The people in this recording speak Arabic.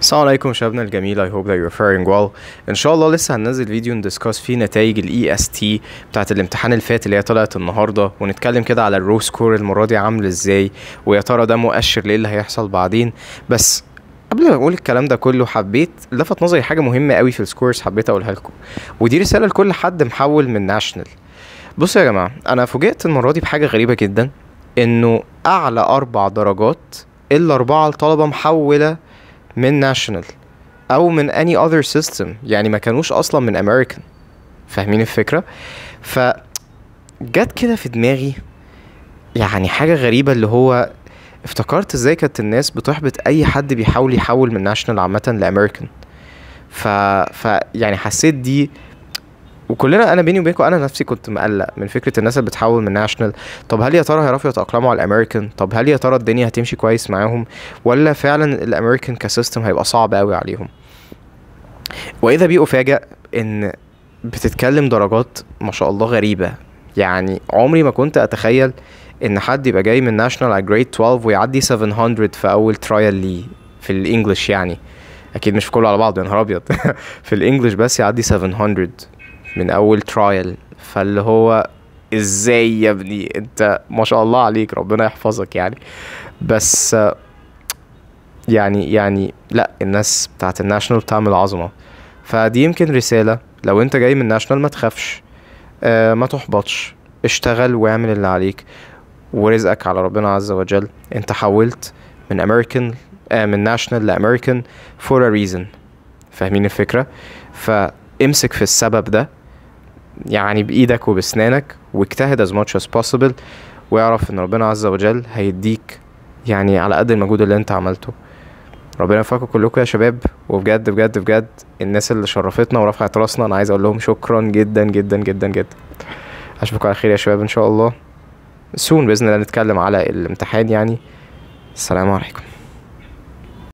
السلام عليكم شبابنا الجميل I hope that you're faring well ان شاء الله لسه هننزل فيديو ندسكاس فيه نتائج الاي اس e تي بتاعت الامتحان اللي فات اللي هي طلعت النهارده ونتكلم كده على الرو سكور المره دي عامل ازاي ويا ترى ده مؤشر لايه اللي هيحصل بعدين بس قبل ما اقول الكلام ده كله حبيت لفت نظري حاجه مهمه قوي في السكورز حبيت اقولها لكم ودي رساله لكل حد محول من ناشونال بصوا يا جماعه انا فوجئت المره دي بحاجه غريبه جدا انه اعلى اربع درجات الاربعه لطلبه محوله من ناشونال او من اني اذر سيستم يعني ما كانوش اصلا من امريكان فاهمين الفكره ف جت كده في دماغي يعني حاجه غريبه اللي هو افتكرت ازاي كانت الناس بتحبط اي حد بيحاول يحول من ناشونال عامه لامريكان ف... ف يعني حسيت دي وكلنا انا بيني وبينكم انا نفسي كنت مقلق من فكره الناس اللي بتحول من ناشونال طب هل يا ترى هيعرفوا يتاقلموا على الامريكان طب هل يا ترى الدنيا هتمشي كويس معاهم ولا فعلا الامريكان كسيستم هيبقى صعب قوي عليهم واذا بي افاجئ ان بتتكلم درجات ما شاء الله غريبه يعني عمري ما كنت اتخيل ان حد يبقى جاي من ناشونال على جريد 12 ويعدي 700 في اول ترايل ليه في الانجليش يعني اكيد مش في كله على بعض يا نهار ابيض في الانجليش بس يعدي 700 من اول ترايل فاللي هو ازاي يا ابني انت ما شاء الله عليك ربنا يحفظك يعني بس يعني يعني لا الناس بتاعت الناشونال بتعمل عظمه فدي يمكن رساله لو انت جاي من الناشونال ما تخافش آه ما تحبطش اشتغل واعمل اللي عليك ورزقك على ربنا عز وجل انت حولت من امريكان آه من ناشونال لامريكان فور ا ريزن فاهمين الفكره فامسك في السبب ده يعني بايدك وبسنانك واجتهد as much as possible واعرف ان ربنا عز وجل هيديك يعني على قد المجهود اللي انت عملته ربنا يوفقكم كلكم يا شباب وبجد بجد بجد الناس اللي شرفتنا ورفعت راسنا انا عايز اقول لهم شكرا جدا جدا جدا جدا اشوفكم على خير يا شباب ان شاء الله سون باذن الله نتكلم على الامتحان يعني السلام عليكم